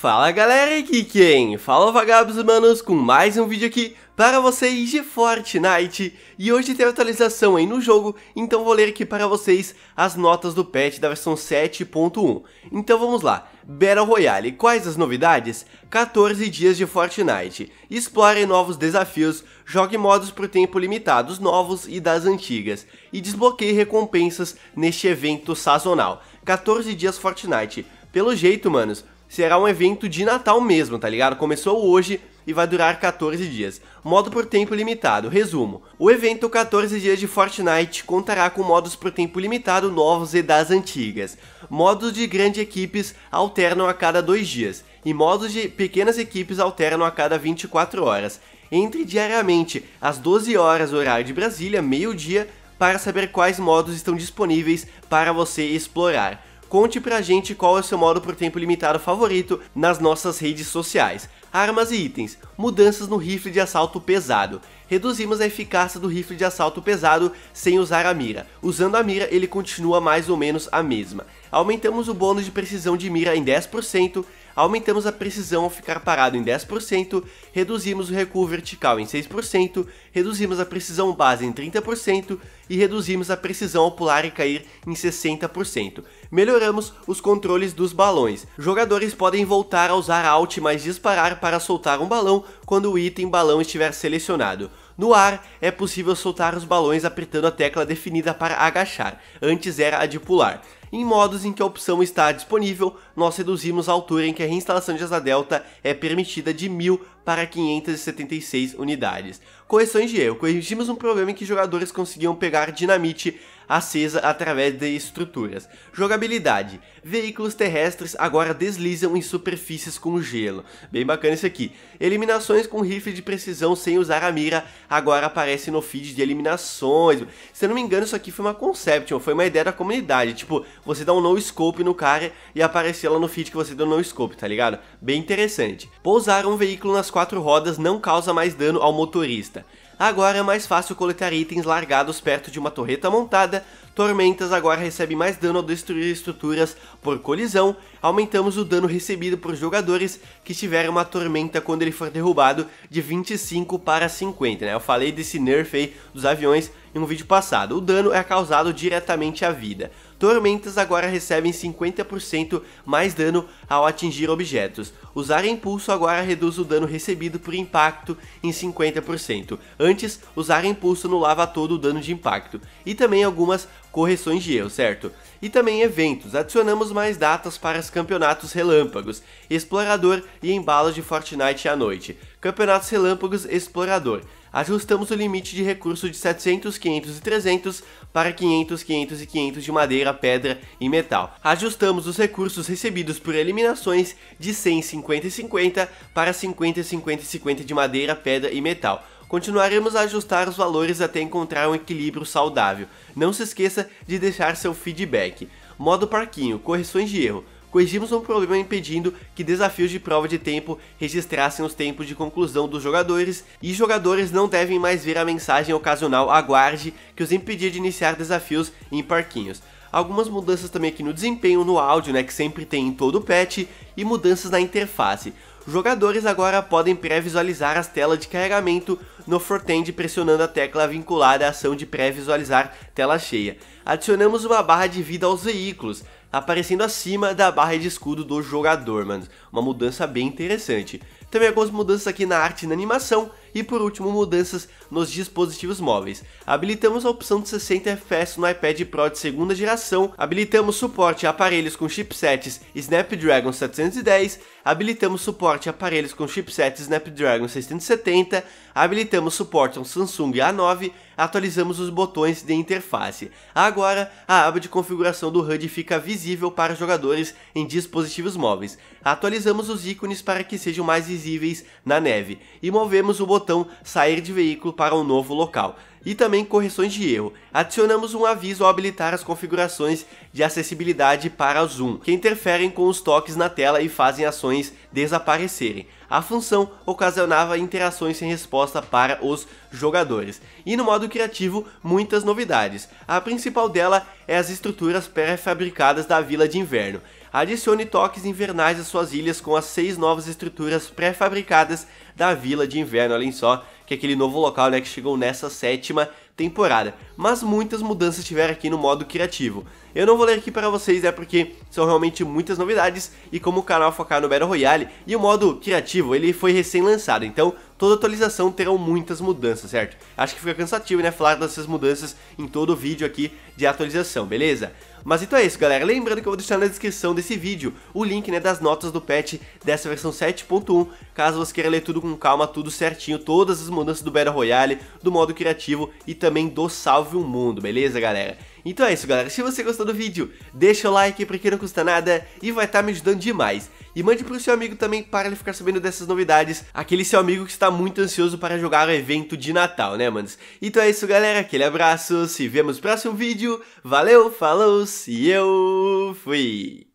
Fala galera, aqui quem? Fala vagabos manos, com mais um vídeo aqui para vocês de Fortnite E hoje tem atualização aí no jogo, então vou ler aqui para vocês as notas do patch da versão 7.1 Então vamos lá, Battle Royale, quais as novidades? 14 dias de Fortnite, explore novos desafios, jogue modos por tempo limitado, novos e das antigas E desbloqueie recompensas neste evento sazonal, 14 dias Fortnite pelo jeito, manos, será um evento de Natal mesmo, tá ligado? Começou hoje e vai durar 14 dias. Modo por tempo limitado. Resumo: o evento 14 dias de Fortnite contará com modos por tempo limitado novos e das antigas. Modos de grandes equipes alternam a cada 2 dias e modos de pequenas equipes alternam a cada 24 horas. Entre diariamente às 12 horas horário de Brasília, meio-dia, para saber quais modos estão disponíveis para você explorar. Conte pra gente qual é o seu modo por tempo limitado favorito nas nossas redes sociais. Armas e itens. Mudanças no rifle de assalto pesado. Reduzimos a eficácia do rifle de assalto pesado sem usar a mira. Usando a mira, ele continua mais ou menos a mesma. Aumentamos o bônus de precisão de mira em 10%, aumentamos a precisão ao ficar parado em 10%, reduzimos o recuo vertical em 6%, reduzimos a precisão base em 30% e reduzimos a precisão ao pular e cair em 60%. Melhoramos os controles dos balões. Jogadores podem voltar a usar Alt mais disparar para soltar um balão quando o item balão estiver selecionado. No ar, é possível soltar os balões apertando a tecla definida para agachar, antes era a de pular. Em modos em que a opção está disponível, nós reduzimos a altura em que a reinstalação de asa delta é permitida de 1000 para 576 unidades. Correções de erro. Corrigimos um problema em que jogadores conseguiam pegar dinamite acesa através de estruturas. Jogabilidade. Veículos terrestres agora deslizam em superfícies com gelo. Bem bacana isso aqui. Eliminações com rifle de precisão sem usar a mira agora aparece no feed de eliminações. Se eu não me engano, isso aqui foi uma concept, foi uma ideia da comunidade. Tipo, você dá um no scope no cara e aparece lá no feed que você deu no scope, tá ligado? Bem interessante. Pousar um veículo nas quatro rodas não causa mais dano ao motorista. Agora é mais fácil coletar itens largados perto de uma torreta montada Tormentas agora recebe mais dano ao destruir estruturas por colisão, aumentamos o dano recebido por jogadores que tiverem uma tormenta quando ele for derrubado de 25 para 50, né? Eu falei desse nerf aí dos aviões em um vídeo passado. O dano é causado diretamente à vida. Tormentas agora recebem 50% mais dano ao atingir objetos. Usar impulso agora reduz o dano recebido por impacto em 50%. Antes, usar impulso anulava todo o dano de impacto. E também algumas correções de erro, certo? E também eventos, adicionamos mais datas para os campeonatos relâmpagos, explorador e embalos de Fortnite à noite. Campeonatos relâmpagos, explorador. Ajustamos o limite de recurso de 700, 500 e 300 para 500, 500 e 500 de madeira, pedra e metal. Ajustamos os recursos recebidos por eliminações de 100, 50 e 50 para 50, 50 e 50 de madeira, pedra e metal. Continuaremos a ajustar os valores até encontrar um equilíbrio saudável. Não se esqueça de deixar seu feedback. Modo parquinho, correções de erro. Corrigimos um problema impedindo que desafios de prova de tempo registrassem os tempos de conclusão dos jogadores, e jogadores não devem mais ver a mensagem ocasional aguarde que os impedia de iniciar desafios em parquinhos algumas mudanças também aqui no desempenho, no áudio, né, que sempre tem em todo o patch, e mudanças na interface jogadores agora podem pré-visualizar as telas de carregamento no front pressionando a tecla vinculada à ação de pré-visualizar tela cheia. Adicionamos uma barra de vida aos veículos, aparecendo acima da barra de escudo do jogador, mano. Uma mudança bem interessante também algumas mudanças aqui na arte e na animação, e por último mudanças nos dispositivos móveis. Habilitamos a opção de 60 FPS no iPad Pro de segunda geração, habilitamos suporte a aparelhos com chipsets Snapdragon 710, habilitamos suporte a aparelhos com chipsets Snapdragon 670, habilitamos suporte ao Samsung A9, atualizamos os botões de interface. Agora, a aba de configuração do HUD fica visível para jogadores em dispositivos móveis. Atualizamos os ícones para que sejam mais visíveis visíveis na neve e movemos o botão sair de veículo para um novo local e também correções de erro. Adicionamos um aviso ao habilitar as configurações de acessibilidade para zoom, que interferem com os toques na tela e fazem ações desaparecerem. A função ocasionava interações sem resposta para os jogadores. E no modo criativo, muitas novidades. A principal dela é as estruturas pré-fabricadas da Vila de Inverno, adicione toques invernais às suas ilhas com as seis novas estruturas pré-fabricadas da Vila de Inverno Além Só, que é aquele novo local né, que chegou nessa sétima temporada. Mas muitas mudanças tiveram aqui no modo criativo. Eu não vou ler aqui para vocês, é porque são realmente muitas novidades e como o canal focar no Battle Royale e o modo criativo, ele foi recém-lançado, então toda atualização terão muitas mudanças, certo? Acho que fica cansativo, né, falar dessas mudanças em todo o vídeo aqui de atualização, beleza? Mas então é isso, galera. Lembrando que eu vou deixar na descrição desse vídeo o link né, das notas do patch dessa versão 7.1, caso você queira ler tudo com calma, tudo certinho, todas as mudanças do Battle Royale, do modo criativo e também do Salve o Mundo, beleza, galera? Então é isso galera, se você gostou do vídeo, deixa o like porque não custa nada e vai estar tá me ajudando demais. E mande pro seu amigo também para ele ficar sabendo dessas novidades, aquele seu amigo que está muito ansioso para jogar o evento de Natal, né manos? Então é isso galera, aquele abraço, se vemos no próximo vídeo, valeu, falou, e eu fui!